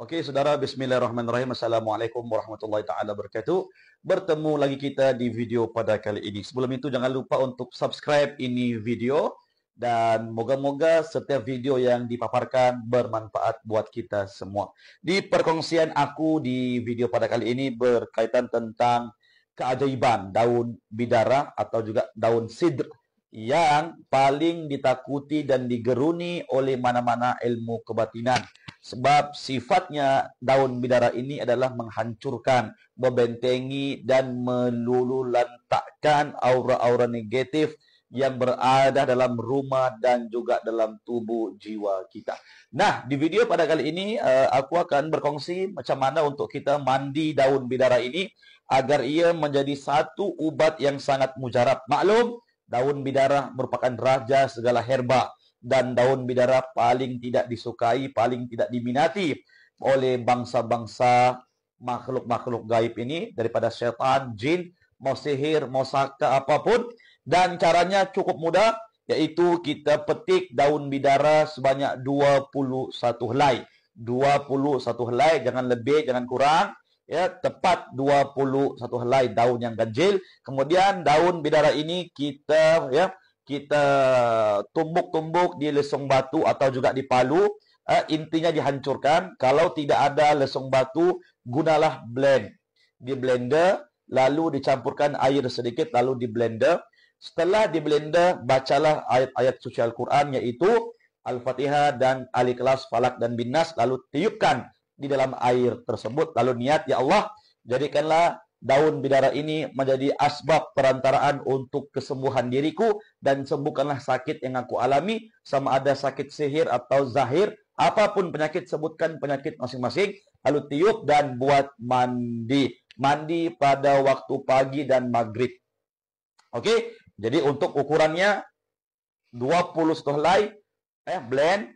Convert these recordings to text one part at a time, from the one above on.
Okey, saudara, bismillahirrahmanirrahim. Assalamualaikum warahmatullahi taala wabarakatuh. Bertemu lagi kita di video pada kali ini. Sebelum itu jangan lupa untuk subscribe ini video dan moga-moga setiap video yang dipaparkan bermanfaat buat kita semua. Di perkongsian aku di video pada kali ini berkaitan tentang keajaiban daun bidara atau juga daun sidr yang paling ditakuti dan digeruni oleh mana-mana ilmu kebatinan sebab sifatnya daun bidara ini adalah menghancurkan, membentengi dan melululantakkan aura-aura negatif yang berada dalam rumah dan juga dalam tubuh jiwa kita. Nah, di video pada kali ini eh, aku akan berkongsi macam mana untuk kita mandi daun bidara ini agar ia menjadi satu ubat yang sangat mujarab. Maklum, daun bidara merupakan raja segala herba dan daun bidara paling tidak disukai, paling tidak diminati oleh bangsa-bangsa makhluk-makhluk gaib ini daripada syaitan, jin, mau sihir, mau saka apapun dan caranya cukup mudah yaitu kita petik daun bidara sebanyak 21 helai. 21 helai jangan lebih jangan kurang ya tepat 21 helai daun yang ganjil kemudian daun bidara ini kita ya kita tumbuk-tumbuk di lesung batu atau juga di palu uh, intinya dihancurkan kalau tidak ada lesung batu gunalah blend di blender lalu dicampurkan air sedikit lalu di blender setelah di blender bacalah ayat-ayat suci Al-Qur'an yaitu Al-Fatihah dan Al-Ikhlas Falak dan Binas lalu tiupkan di dalam air tersebut lalu niat ya Allah jadikanlah daun bidara ini menjadi asbab perantaraan untuk kesembuhan diriku dan sembuhkanlah sakit yang aku alami sama ada sakit sihir atau zahir apapun penyakit sebutkan penyakit masing-masing lalu tiup dan buat mandi mandi pada waktu pagi dan maghrib oke okay? jadi untuk ukurannya 20 setelah lay, eh, blend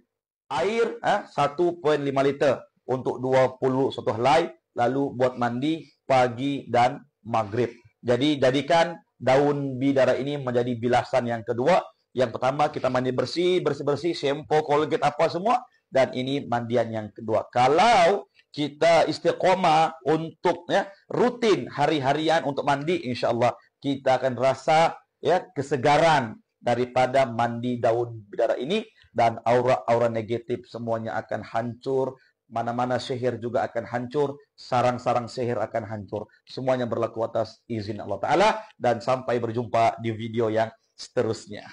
air eh, 1.5 liter untuk 20 setelah lay, lalu buat mandi pagi dan maghrib. Jadi jadikan daun bidara ini menjadi bilasan yang kedua. Yang pertama kita mandi bersih, bersih-bersih, shampoo, colgate apa semua. Dan ini mandian yang kedua. Kalau kita istiqomah untuk ya, rutin hari-harian untuk mandi, insyaAllah kita akan rasa ya, kesegaran daripada mandi daun bidara ini. Dan aura-aura negatif semuanya akan hancur, mana-mana sihir juga akan hancur, sarang-sarang sihir akan hancur. Semuanya berlaku atas izin Allah Ta'ala dan sampai berjumpa di video yang seterusnya.